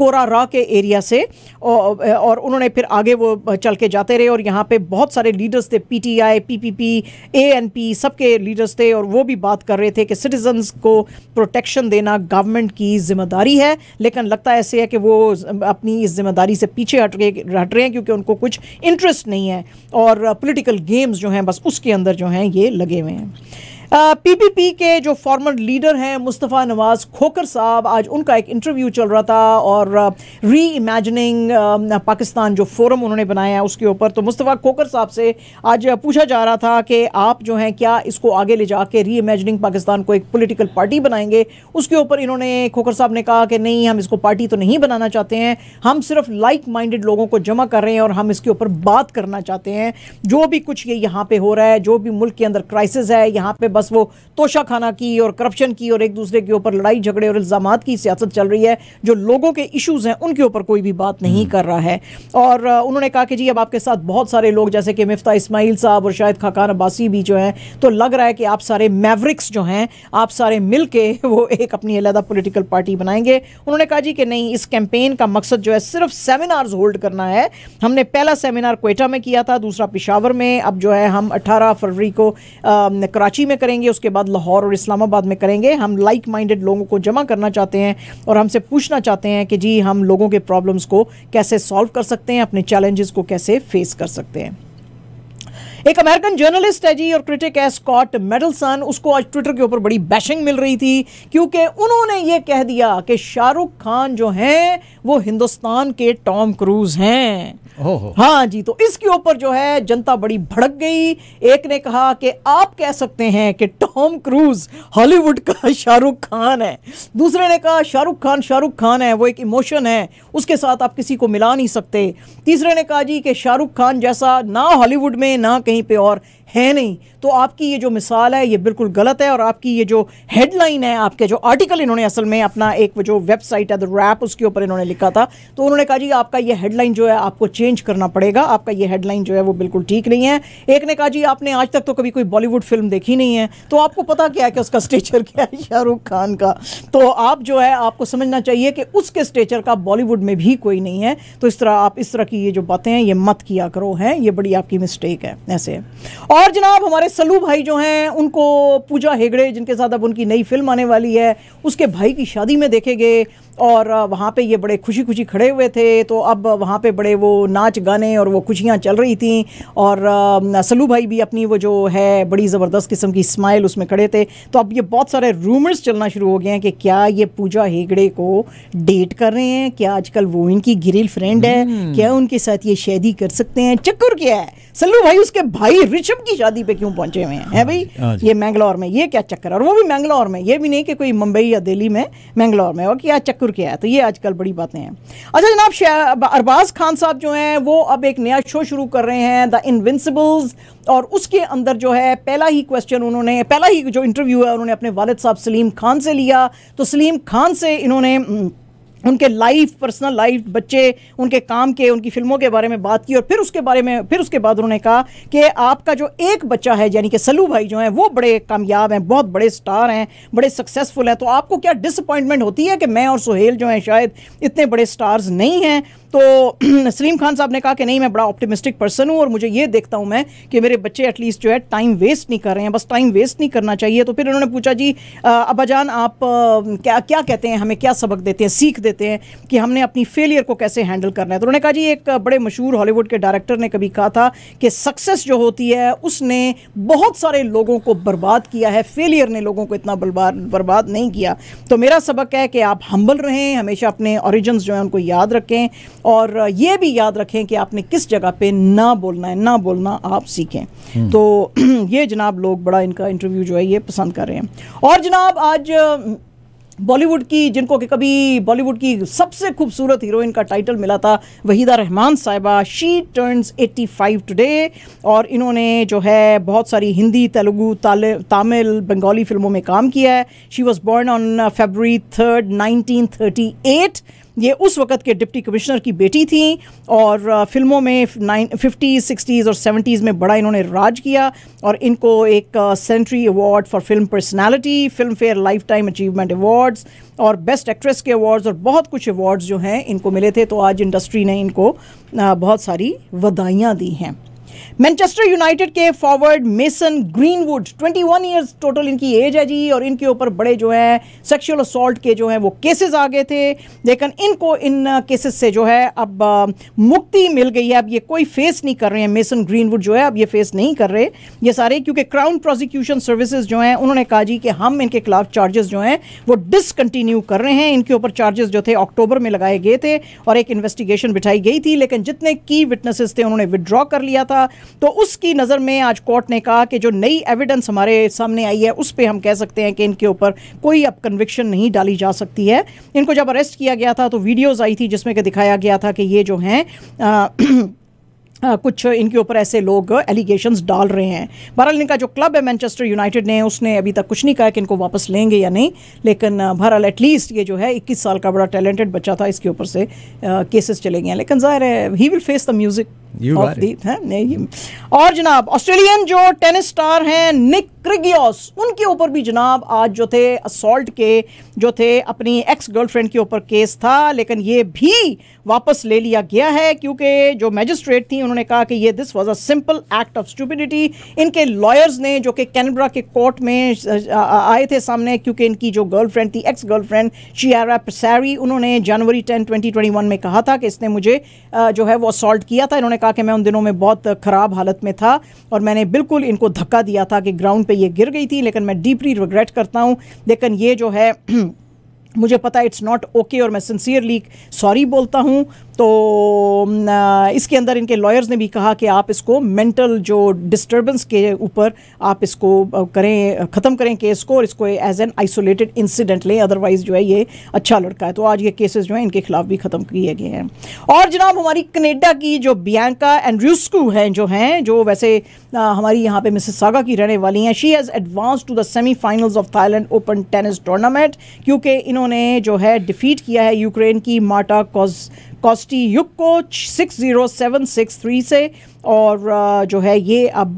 कोरा रा के एरिया से और, उन्होंने फिर आगे वो चल के जाते रहे और यहाँ पे बहुत सारे लीडर्स थे पीटीआई पीपीपी सब सबके लीडर्स थे और वो भी बात कर रहे थे कि सिटीजन्स को प्रोटेक्शन देना गवर्नमेंट की जिम्मेदारी है लेकिन लगता ऐसे है कि वो अपनी इस जिम्मेदारी से पीछे हट रहे हट रहे हैं क्योंकि उनको कुछ इंटरेस्ट नहीं है और और पॉलिटिकल गेम्स जो हैं बस उसके अंदर जो हैं ये लगे हुए हैं पीपीपी के जो फॉर्मर लीडर हैं मुस्तफ़ा नवाज़ खोकर साहब आज उनका एक इंटरव्यू चल रहा था और री इमेजनिंग पाकिस्तान जो फोरम उन्होंने बनाया है उसके ऊपर तो मुस्तफ़ा खोकर साहब से आज पूछा जा रहा था कि आप जो हैं क्या इसको आगे ले जा री इमेजनिंग पाकिस्तान को एक पोलिटिकल पार्टी बनाएंगे उसके ऊपर इन्होंने खोकर साहब ने कहा कि नहीं हम इसको पार्टी तो नहीं बनाना चाहते हैं हम सिर्फ लाइक माइंडेड लोगों को जमा कर रहे हैं और हम इसके ऊपर बात करना चाहते हैं जो भी कुछ ये यहाँ पे हो रहा है जो भी मुल्क के अंदर क्राइसिस है यहाँ पे बस वो तोशा खाना की और करप्शन की और एक दूसरे के ऊपर लड़ाई झगड़े और इल्ज़ाम की सियासत चल रही है जो लोगों के इशूज़ हैं उनके ऊपर कोई भी बात नहीं कर रहा है और उन्होंने कहा कि जी अब आपके साथ बहुत सारे लोग जैसे कि मिफ्ता इसमाइल साहब और शायद खाकान अब्बासी भी जो हैं तो लग रहा है कि आप सारे मैवरिक्स जो हैं आप सारे मिल के वो एक अपनी अलहदा पोलिटिकल पार्टी बनाएंगे उन्होंने कहा जी कि नहीं इस कैंपेन का मकसद जो है सिर्फ सेमिनार्स होल्ड करना है हमने पहला सेमिनार कोयटा में किया था दूसरा पिशावर में अब जो है हम अट्ठारह फरवरी को कराची में करेंगे उसके बाद लाहौर और इस्लामाबाद में करेंगे हम लाइक माइंडेड लोगों को जमा करना चाहते हैं और हमसे पूछना चाहते हैं कि जी हम लोगों के प्रॉब्लम्स को कैसे सॉल्व कर सकते हैं अपने चैलेंजेस को कैसे फेस कर सकते हैं एक अमेरिकन जर्नलिस्ट है जी और क्रिटिक है स्कॉट मेडलसन उसको आज ट्विटर के ऊपर बड़ी बैशिंग मिल रही थी क्योंकि उन्होंने ये कह दिया कि शाहरुख खान जो हैं वो हिंदुस्तान के टॉम क्रूज हैं हाँ जी तो इसके ऊपर जो है जनता बड़ी भड़क गई एक ने कहा कि आप कह सकते हैं कि टॉम क्रूज हॉलीवुड का शाहरुख खान है दूसरे ने कहा शाहरुख खान शाहरुख खान है वो एक इमोशन है उसके साथ आप किसी को मिला नहीं सकते तीसरे ने कहा जी कि शाहरुख खान जैसा ना हॉलीवुड में ना कहीं पे और है नहीं तो आपकी ये जो मिसाल है ये बिल्कुल गलत है और आपकी ये जो हेडलाइन है आपके जो आर्टिकल इन्होंने असल में अपना एक जो वेबसाइट है द रैप उसके ऊपर इन्होंने लिखा था तो उन्होंने कहा जी आपका ये हेडलाइन जो है आपको चेंज करना पड़ेगा आपका ये हेडलाइन जो है वो बिल्कुल ठीक नहीं है एक ने कहा जी आपने आज तक तो कभी कोई बॉलीवुड फिल्म देखी नहीं है तो आपको पता क्या है कि उसका स्टेचर क्या है शाहरुख खान का तो आप जो है आपको समझना चाहिए कि उसके स्टेचर का बॉलीवुड में भी कोई नहीं है तो इस तरह आप इस तरह की ये जो बातें हैं ये मत किया करो हैं ये बड़ी आपकी मिस्टेक है ऐसे और और जनाब हमारे सलू भाई जो हैं उनको पूजा हेगड़े जिनके साथ अब उनकी नई फिल्म आने वाली है उसके भाई की शादी में देखेंगे और वहाँ पे ये बड़े खुशी खुशी खड़े हुए थे तो अब वहाँ पे बड़े वो नाच गाने और वो खुशियाँ चल रही थी और सलू भाई भी अपनी वो जो है बड़ी ज़बरदस्त किस्म की स्माइल उसमें खड़े थे तो अब ये बहुत सारे रूमर्स चलना शुरू हो गए हैं कि क्या ये पूजा हेगड़े को डेट कर रहे हैं क्या आजकल वो इनकी गिरिल फ्रेंड है हम्म। क्या उनके साथ ये शादी कर सकते हैं चक्कर क्या है सल्लू भाई उसके भाई ऋषभ की शादी पे क्यों पहुंचे हुए हैं है भाई हाँ ये मैंगलोर में ये क्या चक्कर और वो भी मैंगलोर में ये भी नहीं कि कोई मुंबई या दिल्ली में मैंगलोर में और क्या चक्कर टक्कर किया है तो ये आजकल बड़ी बातें हैं अच्छा जनाब अरबाज खान साहब जो हैं वो अब एक नया शो शुरू कर रहे हैं द इनविंसिबल्स और उसके अंदर जो है पहला ही क्वेश्चन उन्होंने पहला ही जो इंटरव्यू है उन्होंने अपने वालद साहब सलीम खान से लिया तो सलीम खान से इन्होंने हम्म, उनके लाइफ पर्सनल लाइफ बच्चे उनके काम के उनकी फिल्मों के बारे में बात की और फिर उसके बारे में फिर उसके बाद उन्होंने कहा कि आपका जो एक बच्चा है यानी कि सलू भाई जो है वो बड़े कामयाब हैं बहुत बड़े स्टार हैं बड़े सक्सेसफुल हैं तो आपको क्या डिसअपॉइंटमेंट होती है कि मैं और सुहेल जो हैं शायद इतने बड़े स्टार्स नहीं हैं तो सलीम खान साहब ने कहा कि नहीं मैं बड़ा ऑप्टिमिस्टिक पर्सन हूँ और मुझे ये देखता हूँ मैं कि मेरे बच्चे एटलीस्ट जो है टाइम वेस्ट नहीं कर रहे हैं बस टाइम वेस्ट नहीं करना चाहिए तो फिर उन्होंने पूछा जी अबा जान आप क्या क्या कहते हैं हमें क्या सबक देते हैं सीख देते हैं कि हमने अपनी फेलियर को कैसे हैंडल करना है तो उन्होंने कहा जी एक बड़े मशहूर हॉलीवुड के डायरेक्टर ने कभी कहा था कि सक्सेस जो होती है उसने बहुत सारे लोगों को बर्बाद किया है फेलियर ने लोगों को इतना बर्बाद नहीं किया तो मेरा सबक है कि आप हम्बल रहें हमेशा अपने ओरिजिन जो हैं उनको याद रखें और ये भी याद रखें कि आपने किस जगह पे ना बोलना है ना बोलना आप सीखें हम्म। तो ये जनाब लोग बड़ा इनका इंटरव्यू जो है ये पसंद कर रहे हैं और जनाब आज बॉलीवुड की जिनको कि कभी बॉलीवुड की सबसे खूबसूरत हीरोइन का टाइटल मिला था वहीदा रहमान साहिबा शी टर्न्स 85 टुडे और इन्होंने जो है बहुत सारी हिंदी तेलुगु तमिल बंगाली फिल्मों में काम किया है she was born on February third nineteen ये उस वक्त के डिप्टी कमिश्नर की बेटी थी और फिल्मों में नाइन फिफ्टीज़ सिक्सटीज़ और सेवेंटीज़ में बड़ा इन्होंने राज किया और इनको एक century award for film personality Filmfare lifetime achievement awards और बेस्ट एक्ट्रेस के अवार्ड्स और बहुत कुछ अवार्ड्स जो हैं इनको मिले थे तो आज इंडस्ट्री ने इनको बहुत सारी वधाइयाँ दी हैं मैनचेस्टर यूनाइटेड के forward Mason Greenwood 21 years total इनकी एज है जी और इनके ऊपर बड़े जो है सेक्सुअल असॉल्ट के जो है वो केसेस आ गए थे लेकिन इनको इन केसेस uh, से जो है अब uh, मुक्ति मिल गई है अब ये कोई फेस नहीं कर रहे हैं मेसन ग्रीनवुड जो है अब ये फेस नहीं कर रहे ये सारे क्योंकि क्राउन प्रोसिक्यूशन सर्विसेज जो हैं उन्होंने कहा जी कि हम इनके खिलाफ चार्जेस जो हैं वो डिसकंटिन्यू कर रहे हैं इनके ऊपर चार्जेस जो थे अक्टूबर में लगाए गए थे और एक इन्वेस्टिगेशन बिठाई गई थी लेकिन जितने की विटनेसेस थे उन्होंने विदड्रॉ कर लिया था था तो उसकी नज़र में आज कोर्ट ने कहा कि जो नई एविडेंस हमारे सामने आई है उस पर हम कह सकते हैं कि इनके ऊपर कोई अब कन्विक्शन नहीं डाली जा सकती है इनको जब अरेस्ट किया गया था तो वीडियोज़ आई थी जिसमें कि दिखाया गया था कि ये जो हैं हाँ, कुछ इनके ऊपर ऐसे लोग एलिगेशंस डाल रहे हैं बहरहाल इनका जो क्लब है मैनचेस्टर यूनाइटेड ने उसने अभी तक कुछ नहीं कहा कि इनको वापस लेंगे या नहीं लेकिन हाँ, बहरहाल एटलीस्ट ये जो है 21 साल का बड़ा टैलेंटेड बच्चा था इसके ऊपर से केसेस हाँ, चले गए हैं लेकिन जाहिर है he will face the music और जनाब ऑस्ट्रेलियन जो टेनिस स्टार हैं निक क्रिगियोस उनके ऊपर भी जनाब आज जो थे असोल्ट के जो थे अपनी एक्स गर्लफ्रेंड के ऊपर केस था लेकिन ये भी वापस ले लिया गया है क्योंकि जो मैजिस्ट्रेट थी उन्होंने कहा कि ये this was a simple act of stupidity इनके लॉयर्स ने जो कि कैनबरा के कोर्ट में आए थे सामने क्योंकि इनकी जो गर्लफ्रेंड थी एक्स गर्लफ्रेंड शियारा पसारी उन्होंने जनवरी टेन ट्वेंटी में कहा था कि इसने मुझे जो है वो असॉल्ट किया था इन्होंने कहा कि मैं उन दिनों में बहुत ख़राब हालत में था और मैंने बिल्कुल इनको धक्का दिया था कि ग्राउंड पर यह गिर गई थी लेकिन मैं डीपली रिग्रेट करता हूँ लेकिन ये जो है मुझे पता है इट्स नॉट ओके और मैं सिंसियरली सॉरी बोलता हूँ तो इसके अंदर इनके लॉयर्स ने भी कहा कि आप इसको मेंटल जो डिस्टरबेंस के ऊपर आप इसको करें ख़त्म करें केस को और इसको एज एन आइसोलेटेड इंसिडेंट लें अदरवाइज़ जो है ये अच्छा लड़का है तो आज ये केसेस जो हैं इनके खिलाफ भी ख़त्म किए गए हैं और जनाब हमारी कनेडा की जो बियंका एंड्रूस्कू हैं जो हैं जो वैसे हमारी यहाँ पे मिसेस सागा की रहने वाली हैं she has advance to the semifinals of Thailand open tennis tournament क्योंकि इन्होंने जो है डिफीट किया है यूक्रेन की माटा कॉज कॉस्टी युग को six zero seven six three से और जो है ये अब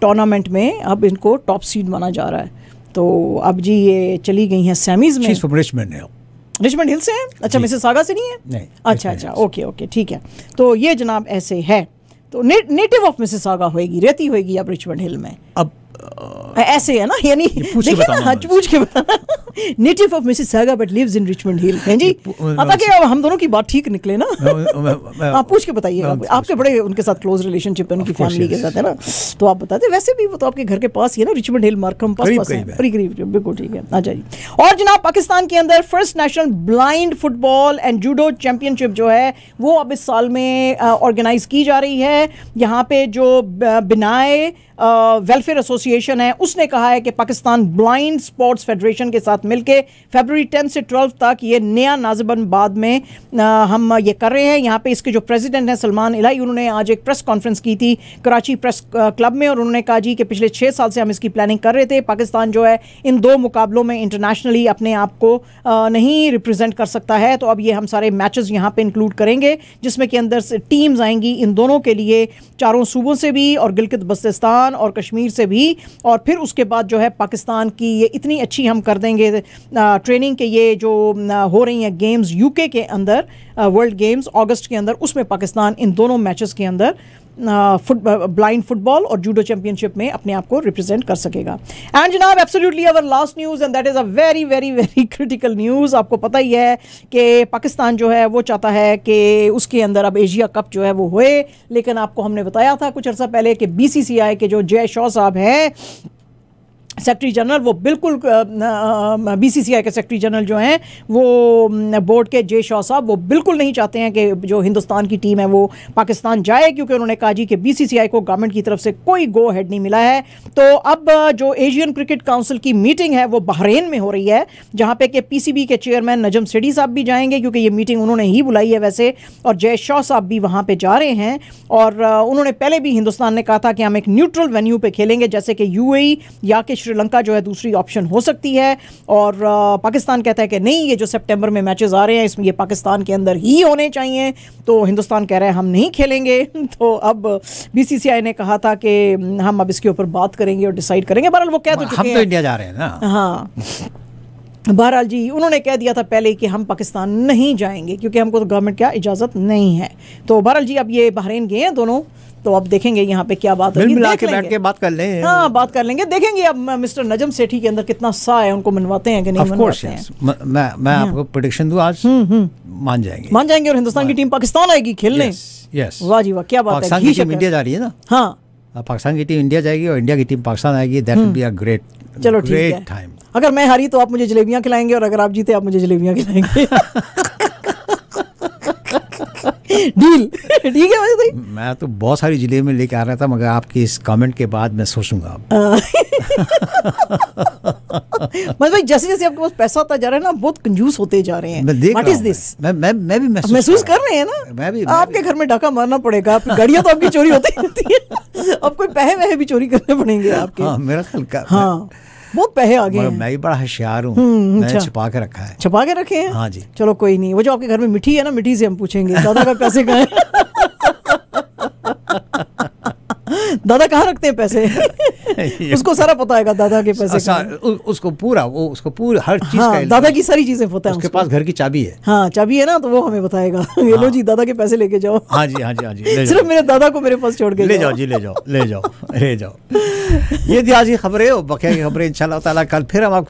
टूर्नामेंट में अब इनको टॉप सीड माना जा रहा है तो अब जी ये चली गई हैं सेमीज में रिचमंड हिल रिचमंड हिल से हैं अच्छा मिसेस सागा से नहीं है नहीं अच्छा अच्छा ओके ओके ठीक है तो ये जनाब ऐसे है तो ने, नेटिव ऑफ मिसेस सागा होएगी रहती होएगी अब रिचमंड हिल में अब ऐसे है ना यानी देखिए ना हाँ, के बताना native of Saga but lives in Richmond Hill हैं जी हम दोनों की बात ठीक निकले ना आप पूछ के बताइए आपके बड़े उनके साथ क्लोज रिलेशनशिप है उनकी फैमिली के साथ है ना तो आप बताते वैसे भी वो तो आपके घर के पास ही है ना रिचमंड हिल मार्कम पास पास है करीब बिल्कुल ठीक है आ अच्छा जाइए और जनाब पाकिस्तान के अंदर first national blind football and judo championship जो है वो अब इस साल में ऑर्गेनाइज की जा रही है यहाँ पे जो बिनाए वेलफेयर एसोसिएशन है उसने कहा है कि पाकिस्तान ब्लाइंड स्पोर्ट्स फेडरेशन के साथ मिलकर फेबररी टेंथ से ट्वेल्थ तक ये नया नाजबन बाद में आ, हम ये कर रहे हैं यहाँ पे इसके जो प्रेसिडेंट हैं सलमान इलाई उन्होंने आज एक प्रेस कॉन्फ्रेंस की थी कराची प्रेस क्लब में और उन्होंने कहा जी कि पिछले छः साल से हम इसकी प्लानिंग कर रहे थे पाकिस्तान जो है इन दो मुकाबलों में इंटरनेशनली अपने आप को नहीं रिप्रजेंट कर सकता है तो अब ये हम सारे मैच यहाँ पर इंक्लूड करेंगे जिसमें कि अंदर से टीम्स आएंगी इन दोनों के लिए चारों सूबों से भी और गिलकित बस्तिस्तान पाकिस्तान और कश्मीर से भी और फिर उसके बाद जो है पाकिस्तान की ये इतनी अच्छी हम कर देंगे ट्रेनिंग के ये जो हो रही हैं गेम्स यूके के अंदर वर्ल्ड गेम्स अगस्त के अंदर उसमें पाकिस्तान इन दोनों मैचेस के अंदर फुट ब्लाइंड फुटबॉल और जूडो चैंपियनशिप में अपने आप को रिप्रेजेंट कर सकेगा एंड जनाब absolutely our last news and that is a very very very critical news आपको पता ही है कि पाकिस्तान जो है वो चाहता है कि उसके अंदर अब एशिया कप जो है वो होए लेकिन आपको हमने बताया था कुछ अर्सा पहले कि बी के जो जय शॉ साहब हैं सेक्रेटरी जनरल वो बिल्कुल बीसीसीआई के सेक्रेटरी जनरल जो हैं वो बोर्ड के जय शाह साहब वो बिल्कुल नहीं चाहते हैं कि जो हिंदुस्तान की टीम है वो पाकिस्तान जाए क्योंकि उन्होंने कहा जी कि बीसीसीआई को गवर्नमेंट की तरफ से कोई गो हेड नहीं मिला है तो अब जो एशियन क्रिकेट काउंसिल की मीटिंग है वो बहरेन में हो रही है जहाँ पे कि पी के चेयरमैन नजम सिडी साहब भी जाएंगे क्योंकि ये मीटिंग उन्होंने ही बुलाई है वैसे और जय शाह साहब भी वहाँ पर जा रहे हैं और उन्होंने पहले भी हिंदुस्तान ने कहा था कि हम एक न्यूट्रल वेन्यू पर खेलेंगे जैसे कि यू e या कि श्रीलंका जो है दूसरी ऑप्शन हो सकती है और पाकिस्तान कहता है कि नहीं ये जो सेप्टेम्बर में मैचेस आ रहे हैं इसमें ये पाकिस्तान के अंदर ही होने चाहिए तो हिंदुस्तान कह रहा है हम नहीं खेलेंगे तो अब बी ने कहा था कि हम अब इसके ऊपर बात करेंगे और डिसाइड करेंगे बहरहाल वो कह तो चुके तो हैं इंडिया जा रहे हैं ना हाँ बहरहाल जी उन्होंने कह दिया था पहले कि हम पाकिस्तान नहीं जाएंगे क्योंकि हमको तो गवर्नमेंट क्या इजाज़त नहीं है तो बहरहाल जी अब ये बहरेन गए हैं दोनों तो आप देखेंगे यहाँ पे क्या बात होगी के बैठ के बात कर हाँ बात कर लेंगे देखेंगे अब मिस्टर नजम सेठी के अंदर कितना सा है उनको मनवाते हैं कि नहीं मनवाते हैं मैं मैं हाँ। आपको प्रोडिक्शन दूं आज हम्म, हम्म। मान जाएंगे मान जाएंगे और हिंदुस्तान की टीम पाकिस्तान आएगी खेलने यस वाह जी वाह क्या बात है इंडिया जा रही है ना हाँ पाकिस्तान की टीम इंडिया जाएगी और इंडिया की टीम पाकिस्तान आएगी दैट बी अ ग्रेट चलो ठीक है अगर मैं हारी तो आप मुझे जलेबियां खिलाएंगे और अगर आप जीते आप मुझे जलेबियां खिलाएंगे डील ठीक है भाई भाई मैं तो बहुत सारी जिले में लेके आ रहा था मगर आपके इस कमेंट के बाद मैं सोचूंगा हाँ। मतलब भाई जैसे जैसे आपके पास पैसा आता जा रहा है ना बहुत कंजूस होते जा रहे हैं व्हाट इज दिस मैं मैं मैं भी महसूस कर रहे हैं ना मैं भी आपके घर में डाका मारना पड़ेगा गाड़ियां तो आपकी चोरी होती रहती है अब कोई पैसे वह भी चोरी करने पड़ेंगे आपके हाँ मेरा ख्याल तो हाँ बहुत पहले आगे मैं, मैं भी बड़ा होशियार हूँ हम्म, अच्छा। छुपा के रखा है छुपा के रखे हैं हाँ जी चलो कोई नहीं वो जो आपके घर में मिठी है ना मिठी से हम पूछेंगे ज्यादा का पैसे कहाँ दादा कहाँ रखते हैं पैसे उसको सारा पता है दादा के पैसे अच्छा, उसको पूरा वो उसको पूरा हर चीज हाँ, का दादा की सारी चीजें पता है उसके पास घर की चाबी है हाँ चाबी है ना तो वो हमें बताएगा ये लो हाँ। जी दादा के पैसे लेके जाओ हाँ जी हाँ जी हाँ जी सिर्फ मेरे दादा को मेरे पास छोड़ के ले जाओ जी ले जाओ ले जाओ ले जाओ ये थी आज की खबरें बकिया की खबरें इंशाल्लाह ताला कल फिर हम आपको